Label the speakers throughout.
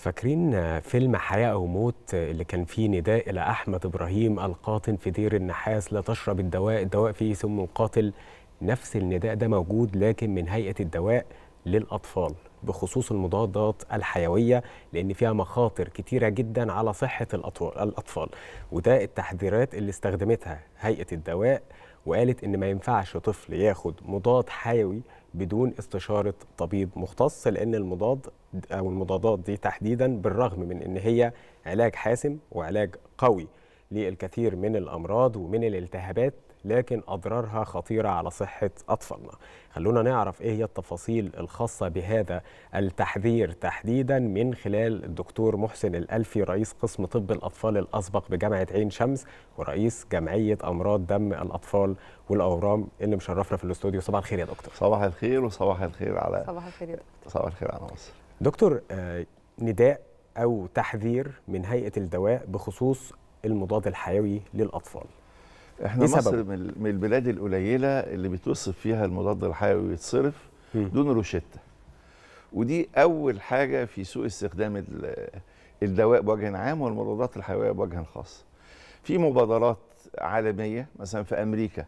Speaker 1: فاكرين فيلم حياة أو موت اللي كان فيه نداء إلى أحمد إبراهيم القاطن في دير النحاس لا تشرب الدواء الدواء فيه سم قاتل نفس النداء ده موجود لكن من هيئة الدواء للأطفال بخصوص المضادات الحيوية لأن فيها مخاطر كتيرة جدا على صحة الأطفال وده التحذيرات اللي استخدمتها هيئة الدواء وقالت إن ما ينفعش طفل ياخد مضاد حيوي بدون استشاره طبيب مختص لان المضاد او المضادات دي تحديدا بالرغم من ان هي علاج حاسم وعلاج قوي للكثير من الأمراض ومن الالتهابات لكن أضرارها خطيرة على صحة أطفالنا خلونا نعرف إيه هي التفاصيل الخاصة بهذا التحذير تحديدا من خلال الدكتور محسن الألفي رئيس قسم طب الأطفال الأسبق بجامعة عين شمس ورئيس جمعية أمراض دم الأطفال والأورام اللي مشرفنا في الاستوديو صباح الخير يا دكتور صباح الخير وصباح الخير على صباح الخير يا دكتور صباح الخير على مصر دكتور آه، نداء أو تحذير من هيئة الدواء بخصوص المضاد الحيوي
Speaker 2: للاطفال احنا إيه مصر من البلاد القليله اللي بتوصف فيها المضاد الحيوي يتصرف دون روشته ودي اول حاجه في سوء استخدام الدواء بوجه عام والمضادات الحيويه بوجه خاص في مبادرات عالميه مثلا في امريكا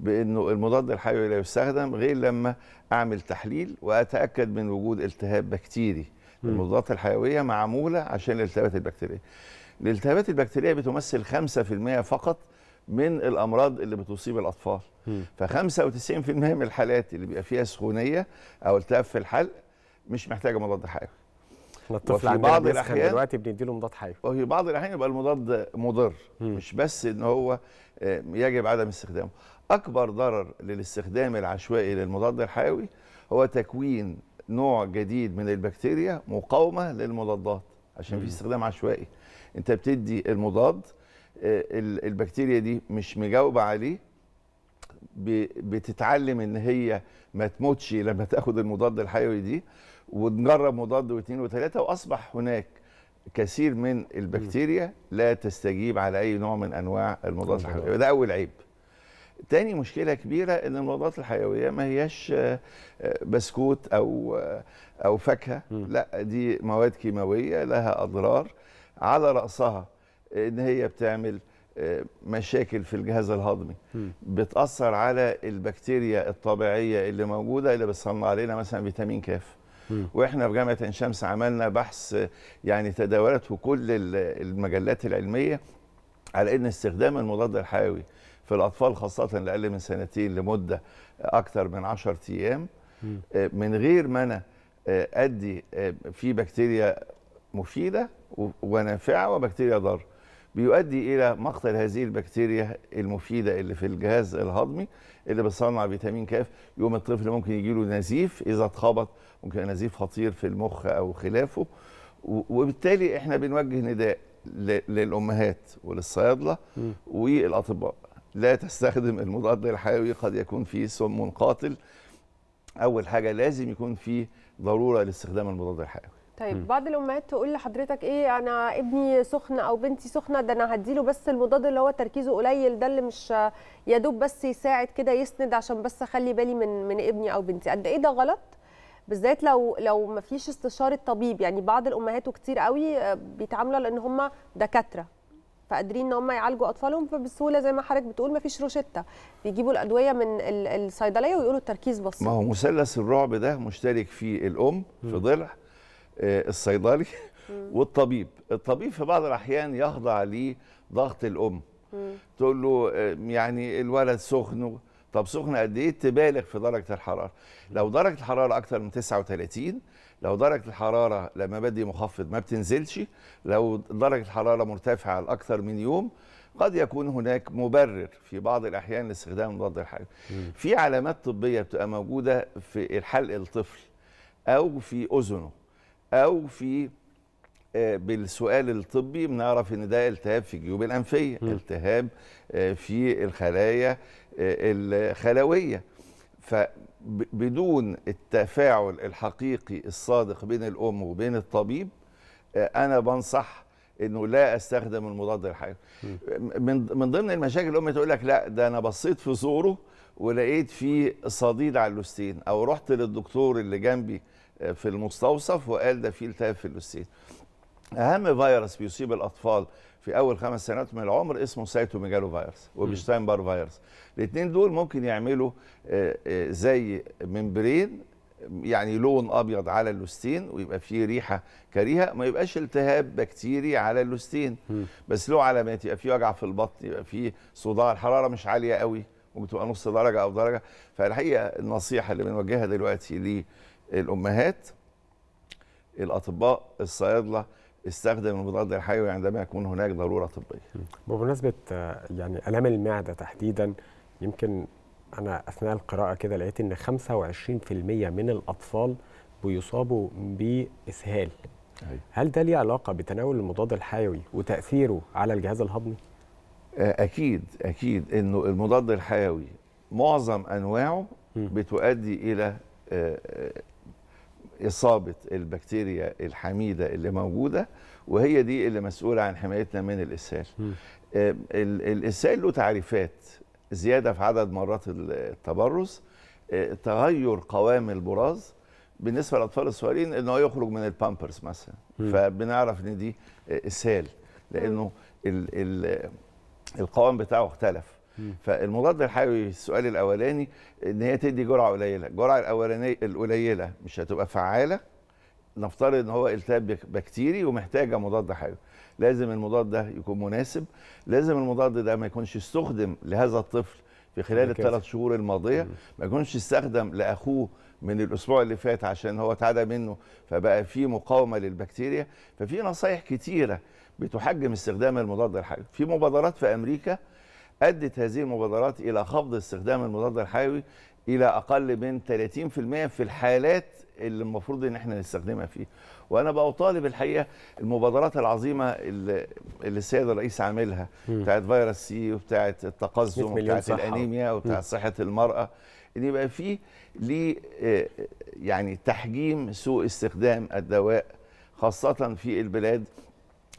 Speaker 2: بانه المضاد الحيوي لا يستخدم غير لما اعمل تحليل واتاكد من وجود التهاب بكتيري المضادات الحيويه معموله عشان الالتهابات البكتيريه الالتهابات البكتيريه بتمثل 5% فقط من الامراض اللي بتصيب الاطفال ف 95% من الحالات اللي بيبقى فيها سخونيه او التهاب في الحلق مش محتاجه مضاد حيوي الطفل في بعض الاحيان دلوقتي بنديله مضاد حيوي وفي بعض الاحيان يبقى المضاد مضر م. مش بس ان هو آه، يجب عدم استخدامه اكبر ضرر للاستخدام العشوائي للمضاد الحيوي هو تكوين نوع جديد من البكتيريا مقاومه للمضادات عشان في استخدام عشوائي انت بتدي المضاد آه، البكتيريا دي مش مجاوبه عليه بتتعلم ان هي ما تموتش لما تاخد المضاد الحيوي دي ونجرب مضاد واثنين وثلاثه واصبح هناك كثير من البكتيريا لا تستجيب على اي نوع من انواع المضادات الحيويه ده اول عيب تاني مشكله كبيره ان المضادات الحيويه ما هياش آه، آه، بسكوت او او فاكهه لا دي مواد كيماويه لها اضرار على رأسها إن هي بتعمل آه، مشاكل في الجهاز الهضمي بتأثر على البكتيريا الطبيعية اللي موجودة اللي بتصنع لنا مثلا فيتامين كاف واحنا في جامعه عين شمس عملنا بحث آه، يعني تداولته كل المجلات العلميه على ان استخدام المضاد الحيوي في الاطفال خاصه لاقل من سنتين لمده اكثر من 10 ايام آه، من غير ما انا ادي في بكتيريا مفيده ونافعه وبكتيريا ضاره بيؤدي الى مقتل هذه البكتيريا المفيده اللي في الجهاز الهضمي اللي بتصنع فيتامين كاف يوم الطفل ممكن يجي له نزيف اذا اتخبط ممكن نزيف خطير في المخ او خلافه وبالتالي احنا بنوجه نداء للامهات وللصيادله والاطباء لا تستخدم المضاد الحيوي قد يكون فيه سم قاتل اول حاجه لازم يكون فيه ضروره لاستخدام المضاد الحيوي طيب
Speaker 3: بعض الامهات تقول لحضرتك ايه انا ابني سخن او بنتي سخنه ده انا هديله بس المضاد اللي هو تركيزه قليل ده اللي مش يا دوب بس يساعد كده يسند عشان بس اخلي بالي من من ابني او بنتي قد ايه ده غلط بالذات لو لو ما فيش استشاره طبيب يعني بعض الامهات وكتير قوي بيتعاملوا لان هم دكاتره فقادرين ان هم يعالجوا اطفالهم فبسهوله زي ما حضرتك بتقول ما فيش روشته بيجيبوا الادويه من الصيدليه ويقولوا التركيز بسيط ما
Speaker 2: هو مثلث الرعب ده مشترك فيه الام في ضلع آه، الصيدلي والطبيب الطبيب في بعض الأحيان يخضع لضغط الأم تقول له آه، يعني الولد سخن طب سخن قد ايه تبالغ في درجه الحراره لو درجه الحراره اكثر من 39 لو درجه الحراره لما بدي مخفض ما بتنزلش لو درجه الحراره مرتفعه لاكثر من يوم قد يكون هناك مبرر في بعض الاحيان لاستخدام مضاد الحيوي في علامات طبيه بتبقى موجوده في حلق الطفل او في اذنه او في آه، بالسؤال الطبي بنعرف ان ده التهاب في الجيوب الانفيه التهاب آه، في الخلايا آه، الخلويه فبدون التفاعل الحقيقي الصادق بين الام وبين الطبيب انا بنصح انه لا استخدم المضاد الحيوي من من ضمن المشاكل الام تقول لك لا ده انا بصيت في زوره ولقيت فيه صديد على اللوستين او رحت للدكتور اللي جنبي في المستوصف وقال ده فيه التهاب في اللوستين اهم فيروس بيصيب الاطفال في اول خمس سنوات من العمر اسمه سايتوميجالو فيروس بار فيروس الاثنين دول ممكن يعملوا آه، آه، زي ممبرين يعني لون ابيض على اللوستين ويبقى فيه ريحه كريهه ما يبقاش التهاب بكتيري على اللوستين بس له علامات يبقى فيه وجع في البطن يبقى فيه صداع الحراره مش عاليه قوي وبتبقى نص درجه او درجه فالحقيقه النصيحه اللي بنوجهها دلوقتي الامهات الاطباء الصيادله استخدم المضاد الحيوي عندما يكون هناك ضروره طبيه. بمناسبه يعني
Speaker 1: الام المعده تحديدا يمكن انا اثناء القراءه كده لقيت ان 25% من الاطفال بيصابوا باسهال. هل
Speaker 2: ده ليه علاقه بتناول المضاد الحيوي وتاثيره على الجهاز الهضمي؟ آه، اكيد اكيد انه المضاد الحيوي معظم انواعه بتؤدي الى آه، آه، اصابه البكتيريا الحميده اللي موجوده وهي دي اللي مسؤوله عن حمايتنا من الاسهال. آه، الاسهال له تعريفات زياده في عدد مرات التبرز آه، تغير قوام البراز بالنسبه للاطفال الصغيرين ان هو يخرج من البامبرز مثلا فبنعرف ان دي اسهال لانه القوام بتاعه اختلف فالمضاد الحيوي السؤال الاولاني ان هي تدي جرعه قليله الجرعه الاولانيه القليله مش هتبقى فعاله نفترض ان هو التهاب بكتيري ومحتاجه مضاد حيوي لازم المضاد ده يكون مناسب لازم المضاد ده ما يكونش استخدم لهذا الطفل في خلال الثلاث شهور الماضيه ما يكونش استخدم لاخوه من الاسبوع اللي فات عشان هو اتعدى منه فبقى في مقاومه للبكتيريا ففي نصايح كتيره بتحجم استخدام المضاد الحيوي في مبادرات في امريكا أدت هذه المبادرات إلى خفض استخدام المضاد الحيوي إلى أقل من 30% في الحالات اللي المفروض ان احنا نستخدمها فيه وانا بطالب الحقيقه المبادرات العظيمه اللي, اللي السيد الرئيس عاملها بتاعت فيروس سي وبتاعت التقزم وبتاعت الانيميا وبتاعت صحه المراه ان يبقى في ل آه، يعني تحجيم سوء استخدام الدواء خاصه في البلاد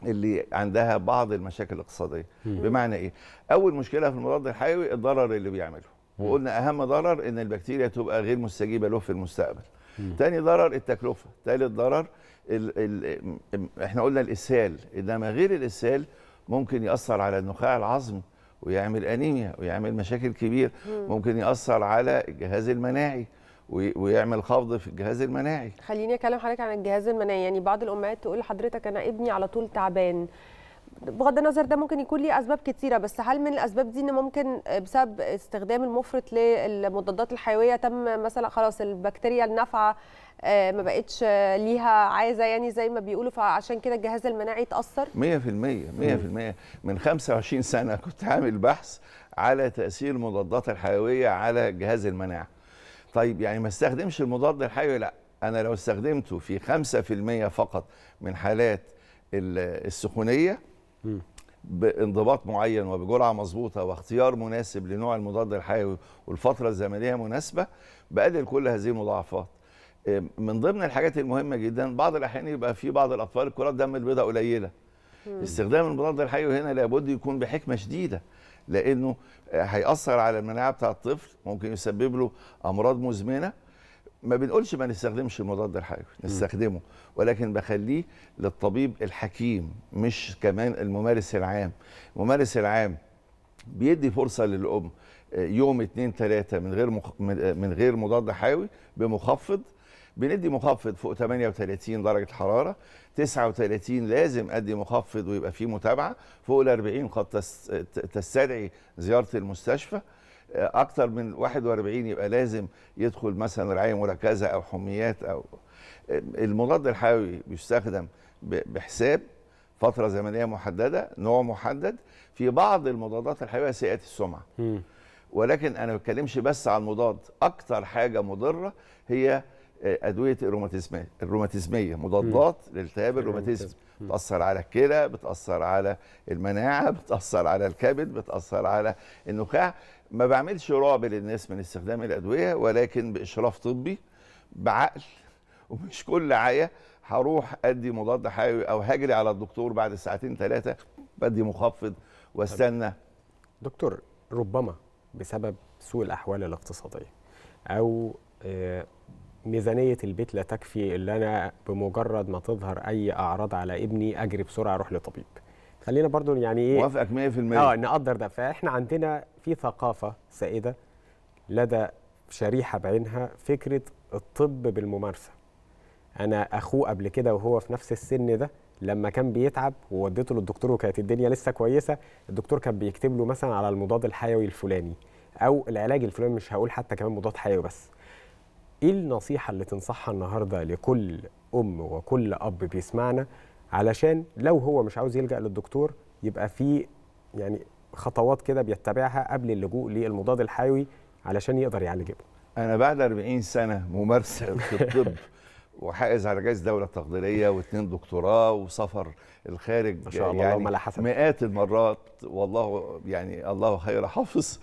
Speaker 2: اللي عندها بعض المشاكل الاقتصاديه بمعنى ايه اول مشكله في المضاد الحيوي الضرر اللي بيعمله وقلنا اهم ضرر ان البكتيريا تبقى غير مستجيبه له في المستقبل تاني ضرر التكلفه تالت ضرر الـ الـ احنا قلنا الاسهال انما غير الاسهال ممكن ياثر على النخاع العظمي ويعمل انيميا ويعمل مشاكل كبير ممكن ياثر على الجهاز المناعي ويعمل خفض في الجهاز المناعي
Speaker 3: خليني اكلم حضرتك عن الجهاز المناعي يعني بعض الامهات تقول لحضرتك انا ابني على طول تعبان بغض النظر ده ممكن يكون ليه اسباب كتيره بس هل من الاسباب دي ان ممكن بسبب استخدام المفرط للمضادات الحيويه تم مثلا خلاص البكتيريا النافعه آه، ما بقتش ليها عايزه يعني زي ما بيقولوا فعشان كده الجهاز المناعي اتاثر 100% 100%
Speaker 2: من 25 سنه كنت عامل بحث على تاثير المضادات الحيويه على جهاز المناعه طيب يعني ما استخدمش المضاد الحيوي لا انا لو استخدمته في 5% فقط من حالات السخونيه بانضباط معين وبجرعه مظبوطه واختيار مناسب لنوع المضاد الحيوي والفتره الزمنيه مناسبه بقلل كل هذه المضاعفات من ضمن الحاجات المهمه جدا بعض الاحيان يبقى في بعض الاطفال كرات دم البيضاء قليله استخدام المضاد الحيوي هنا لابد يكون بحكمه شديده لانه هيأثر على المناعه بتاع الطفل ممكن يسبب له امراض مزمنه ما بنقولش ما نستخدمش المضاد الحيوي نستخدمه ولكن بخليه للطبيب الحكيم مش كمان الممارس العام الممارس العام بيدي فرصه للام آه، يوم اتنين تلاته من غير مخ... من آه، غير مضاد حيوي بمخفض بندي مخفض فوق 38 درجه الحراره 39 لازم ادي مخفض ويبقى فيه متابعه فوق ال 40 قد تستدعي زياره المستشفى آه، اكتر من 41 يبقى لازم يدخل مثلا رعايه مركزه او حميات او آه، المضاد الحيوي بيستخدم بحساب فتره زمنيه محدده نوع محدد في بعض المضادات الحيويه سيئه السمعه ولكن انا ما بتكلمش بس عن المضاد اكتر حاجه مضره هي ادويه الروماتيزميه الروماتيزميه مضادات لالتهاب الروماتيزم بتاثر على الكلى بتاثر على المناعه بتاثر على الكبد بتاثر على النخاع ما بعملش رعب للناس من استخدام الادويه ولكن باشراف طبي بعقل ومش كل عيا هروح ادي مضاد حيوي او هجري على الدكتور بعد ساعتين ثلاثه بدي مخفض واستنى دكتور ربما بسبب سوء الاحوال الاقتصاديه او آه،
Speaker 1: ميزانيه البيت لا تكفي اللي انا بمجرد ما تظهر اي اعراض على ابني اجري بسرعه اروح لطبيب خلينا برضو يعني ايه موافقك 100% اه نقدر ده فاحنا عندنا في ثقافه سائده لدى شريحه بعينها فكره الطب بالممارسه انا اخوه قبل كده وهو في نفس السن ده لما كان بيتعب ووديته للدكتور وكانت الدنيا لسه كويسه الدكتور كان بيكتب له مثلا على المضاد الحيوي الفلاني او العلاج الفلاني مش هقول حتى كمان مضاد حيوي بس ايه النصيحه اللي تنصحها النهارده لكل ام وكل اب بيسمعنا علشان لو هو مش عاوز يلجا للدكتور يبقى في يعني خطوات كده
Speaker 2: بيتبعها قبل اللجوء للمضاد الحيوي علشان يقدر يعالج ابنه انا بعد 40 سنه ممارسه في الطب وحائز على جائزه دوله تقديريه واثنين دكتوراه وسفر الخارج ما شاء الله يعني مئات المرات والله يعني الله خير حافظ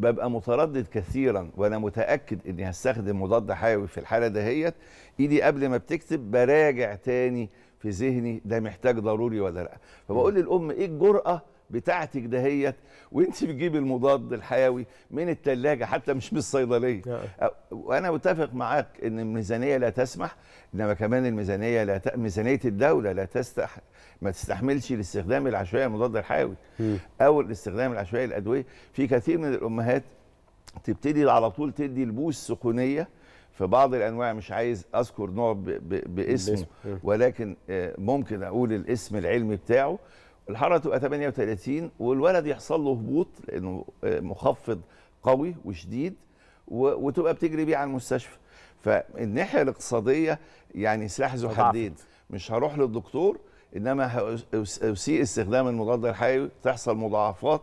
Speaker 2: ببقى متردد كثيرا وانا متاكد اني هستخدم مضاد حيوي في الحاله دهيت ايدي قبل ما بتكتب براجع تاني في ذهني ده محتاج ضروري ولا لا فبقول للام ايه الجراه بتاعتك دهيت وانت بتجيبي المضاد الحيوي من الثلاجه حتى مش من الصيدليه نعم. وانا متفق معاك ان الميزانيه لا تسمح انما كمان الميزانيه لا ت... ميزانيه الدوله لا تستح ما تستحملش الاستخدام العشوائي المضاد الحيوي م. او الاستخدام العشوائي الادويه في كثير من الامهات تبتدي على طول تدي البوس سخونيه في بعض الانواع مش عايز اذكر نوع ب... ب... باسمه ولكن آه، ممكن اقول الاسم العلمي بتاعه الحراره تبقى 38 والولد يحصل له هبوط لانه آه، مخفض قوي وشديد وتبقى بتجري بيه على المستشفى فالناحيه الاقتصاديه يعني سلاح ذو حدين مش هروح للدكتور انما اسيء استخدام المضاد الحيوي تحصل مضاعفات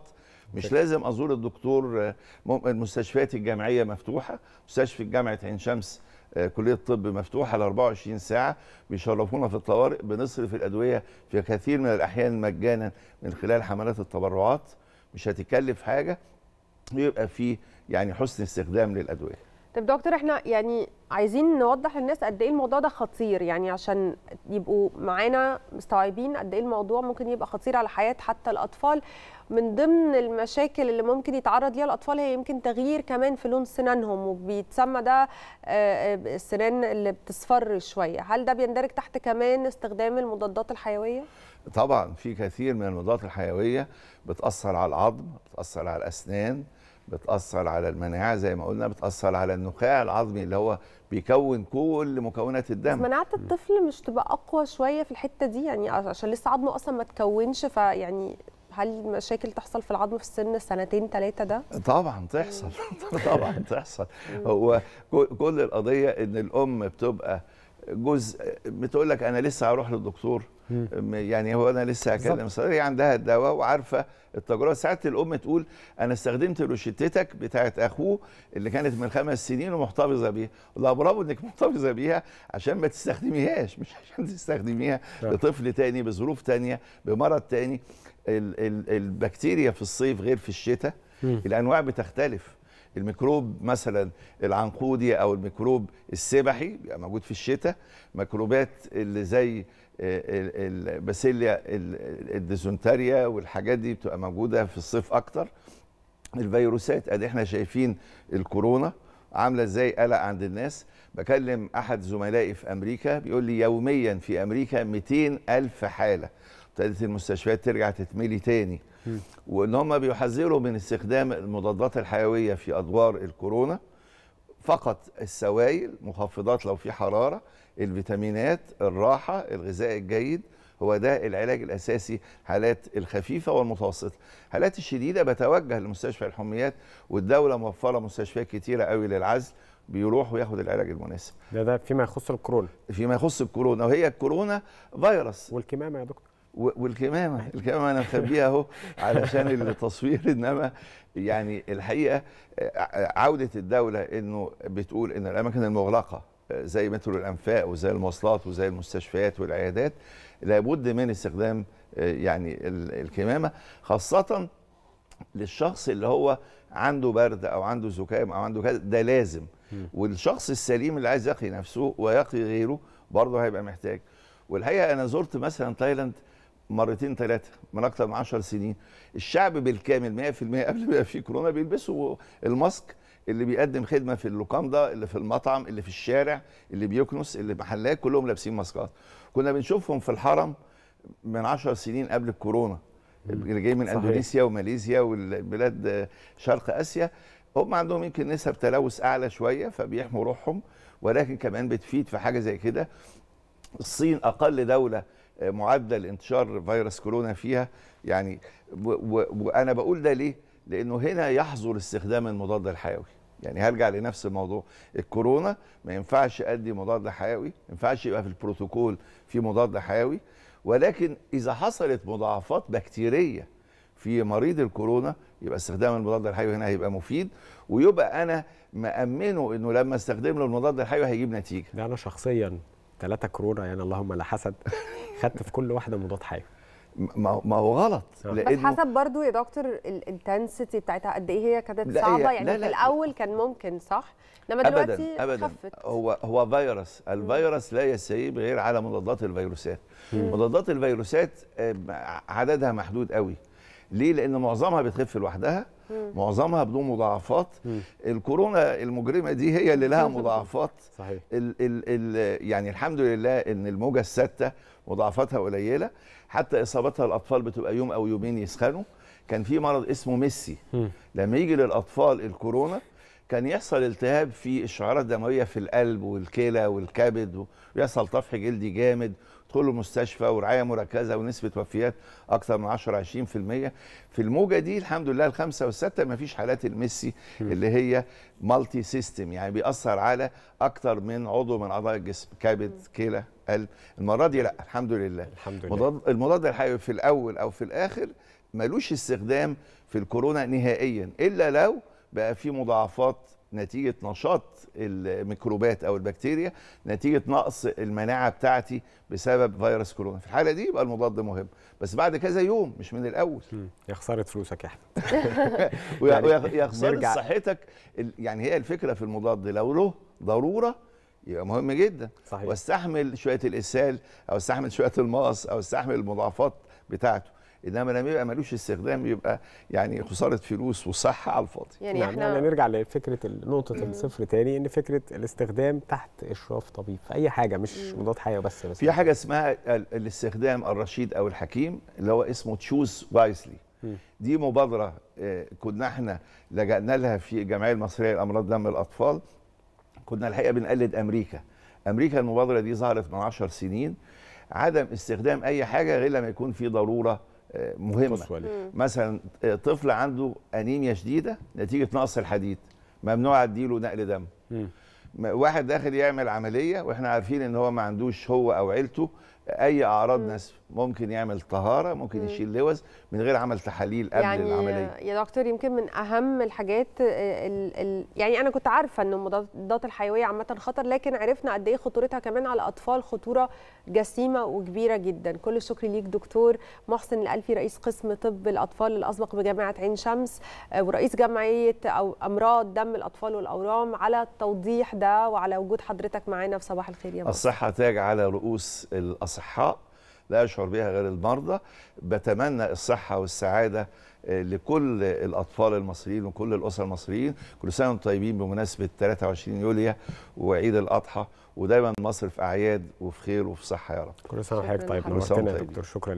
Speaker 2: مش لازم ازور الدكتور آه، المستشفيات الجامعيه مفتوحه مستشفى جامعه عين شمس آه، كليه الطب مفتوحه ل 24 ساعه بيشرفونا في الطوارئ بنصرف الادويه في كثير من الاحيان مجانا من خلال حملات التبرعات مش هتكلف حاجه ويبقى في يعني حسن استخدام للادويه
Speaker 3: طب دكتور احنا يعني عايزين نوضح للناس قد ايه الموضوع ده خطير يعني عشان يبقوا معانا مستوعبين قد ايه الموضوع ممكن يبقى خطير على حياه حتى الاطفال من ضمن المشاكل اللي ممكن يتعرض ليها الاطفال هي يمكن تغيير كمان في لون سنانهم وبيتسمى ده آه، آه، السنان اللي بتصفر شويه هل ده بيندرج تحت كمان استخدام المضادات الحيويه
Speaker 2: طبعا في كثير من المضادات الحيويه بتاثر على العظم بتاثر على الاسنان بتأثر على المناعة زي ما قلنا بتأثر على النخاع العظمي اللي هو بيكون كل مكونات الدم بس
Speaker 3: مناعة الطفل مش تبقى أقوى شوية في الحتة دي يعني عشان لسه عظمه أصلا ما تكونش فيعني هل مشاكل تحصل في العظم في السن سنتين ثلاثه ده
Speaker 2: طبعا تحصل طبعا تحصل هو كل القضيه ان الام بتبقى جزء بتقول لك انا لسه هروح للدكتور يعني هو انا لسه هكلم هي عندها الدواء وعارفه التجربه ساعات الام تقول انا استخدمت روشتتك بتاعه اخوه اللي كانت من خمس سنين ومحتفظه بيها لا برافو انك محتفظه بيها عشان ما تستخدميهاش مش عشان تستخدميها لطفل تاني بظروف تانيه بمرض تاني البكتيريا في الصيف غير في الشتاء الانواع بتختلف الميكروب مثلا العنقودي او الميكروب السبحي بيبقى موجود في الشتاء ميكروبات اللي زي الباسيليا الديزونتاريا والحاجات دي بتبقى موجوده في الصيف اكتر الفيروسات ادي احنا شايفين الكورونا عامله ازاي قلق عند الناس بكلم احد زملائي في امريكا بيقول لي يوميا في امريكا 200 الف حاله ابتدت المستشفيات ترجع تتملي تاني وان هم بيحذروا من استخدام المضادات الحيويه في ادوار الكورونا فقط السوائل مخفضات لو في حراره الفيتامينات الراحه الغذاء الجيد هو ده العلاج الاساسي حالات الخفيفه والمتوسطه حالات الشديده بتوجه لمستشفى الحميات والدوله موفره مستشفيات كتيره قوي للعزل بيروح وياخد العلاج المناسب ده ده فيما يخص الكورونا فيما يخص الكورونا وهي الكورونا فيروس والكمامه يا دكتور والكمامه الكمامه انا مخبيها اهو علشان التصوير انما يعني الحقيقه آه، عوده الدوله انه بتقول ان الاماكن المغلقه آه، زي مترو الانفاق وزي المواصلات وزي المستشفيات والعيادات لابد من استخدام آه، يعني الكمامه خاصه للشخص اللي هو عنده برد او عنده زكام او عنده كذا ده لازم والشخص السليم اللي عايز يقي نفسه ويقي غيره برضه هيبقى محتاج والحقيقه انا زرت مثلا تايلاند مرتين ثلاثه من اكثر من 10 سنين الشعب بالكامل 100% قبل ما يبقى في كورونا بيلبسوا الماسك اللي بيقدم خدمه في اللوكاندا اللي في المطعم اللي في الشارع اللي بيكنس اللي محلات كلهم لابسين ماسكات كنا بنشوفهم في الحرم من 10 سنين قبل الكورونا اللي جاي من اندونيسيا وماليزيا والبلاد آه، شرق اسيا هم عندهم يمكن نسب تلوث اعلى شويه فبيحموا روحهم ولكن كمان بتفيد في حاجه زي كده الصين اقل دوله معدل انتشار فيروس كورونا فيها يعني وانا بقول ده ليه لانه هنا يحظر استخدام المضاد الحيوي يعني هرجع لنفس الموضوع الكورونا ما ينفعش ادي مضاد حيوي ما ينفعش يبقى في البروتوكول في مضاد حيوي ولكن اذا حصلت مضاعفات بكتيريه في مريض الكورونا يبقى استخدام المضاد الحيوي هنا هيبقى مفيد ويبقى انا مامنه انه لما استخدم له المضاد الحيوي هيجيب نتيجه ده انا شخصيا ثلاثة كورونا يعني اللهم لا حسد خدت في كل واحده مضاد حيوي ما هو غلط آه. بس حسب
Speaker 3: برضو يا دكتور الانتنسيتي بتاعتها قد ايه هي كانت صعبه يعني لا لا في الاول كان ممكن صح انما دلوقتي أبداً أبداً خفت
Speaker 2: هو هو فيروس الفيروس لا يستجيب غير على مضادات الفيروسات مضادات الفيروسات آه، عددها محدود قوي ليه لان معظمها بتخف لوحدها معظمها بدون مضاعفات مم. الكورونا المجرمه دي هي اللي لها مضاعفات صحيح الـ الـ الـ يعني الحمد لله ان الموجه السادسه مضاعفاتها قليله حتى اصابتها الاطفال بتبقى يوم او يومين يسخنوا كان في مرض اسمه ميسي مم. لما يجي للاطفال الكورونا كان يحصل التهاب في الشعيرات الدموية في القلب والكلى والكبد ويحصل طفح جلدي جامد تدخلوا مستشفى ورعايه مركزه ونسبه وفيات اكثر من 10 20% في الموجه دي الحمد لله الخمسه والسته ما فيش حالات الميسي اللي هي مالتي سيستم يعني بيأثر على اكثر من عضو من اعضاء الجسم كبد كلى قلب المره دي لا الحمد لله الحمد لله مضاد المضاد الحيوي في الاول او في الاخر ملوش استخدام في الكورونا نهائيا الا لو بقى في مضاعفات نتيجه نشاط الميكروبات او البكتيريا نتيجه نقص المناعه بتاعتي بسبب فيروس كورونا في الحاله دي يبقى المضاد مهم بس بعد كذا يوم مش من الاول يا خساره فلوسك يا احمد يعني يا خساره صحتك يعني هي الفكره في المضاد لو له ضروره يبقى مهم جدا صحيح. واستحمل شويه الاسهال او استحمل شويه المقص او استحمل المضاعفات بتاعته انما لما يبقى ملوش استخدام يبقى يعني خساره فلوس وصحه على الفاضي يعني, يعني احنا نرجع
Speaker 1: لفكره نقطه الصفر تاني ان فكره الاستخدام تحت اشراف طبيب في اي حاجه مش مضاد حيوي بس بس في حاجه
Speaker 2: اسمها الاستخدام الرشيد او الحكيم اللي هو اسمه تشوز وايزلي دي مبادره آه، كنا احنا لجأنا لها في الجمعيه المصريه لامراض دم الاطفال كنا الحقيقه بنقلد امريكا امريكا المبادره دي ظهرت من 10 سنين عدم استخدام اي حاجه غير لما يكون في ضروره مهمه مثلا آه، طفل عنده انيميا شديده نتيجه نقص الحديد ممنوع اديله نقل دم واحد داخل يعمل عمليه واحنا عارفين ان هو ما عندوش هو او عيلته اي اعراض نسف ممكن يعمل طهاره ممكن يشيل لوز من غير عمل تحاليل قبل يعني العمليه
Speaker 3: يا دكتور يمكن من اهم الحاجات الـ الـ يعني انا كنت عارفه ان المضادات الحيويه عامه خطر لكن عرفنا قد ايه خطورتها كمان على اطفال خطوره جسيمه وكبيره جدا كل الشكر ليك دكتور محسن الالفي رئيس قسم طب الاطفال الاسبق بجامعه عين شمس آه، ورئيس جمعيه او امراض دم الاطفال والاورام على التوضيح ده وعلى وجود حضرتك معانا في صباح الخير يا
Speaker 2: الصحه تاج على رؤوس الاصحاء لا يشعر بها غير المرضى بتمنى الصحة والسعادة آه، لكل الأطفال المصريين وكل الأسر المصريين كل سنة وانتم طيبين بمناسبة 23 يوليو وعيد الأضحى ودايما مصر في أعياد وفي خير وفي صحة يا رب كل سنة وحضرتك طيب نورتنا يا دكتور شكرا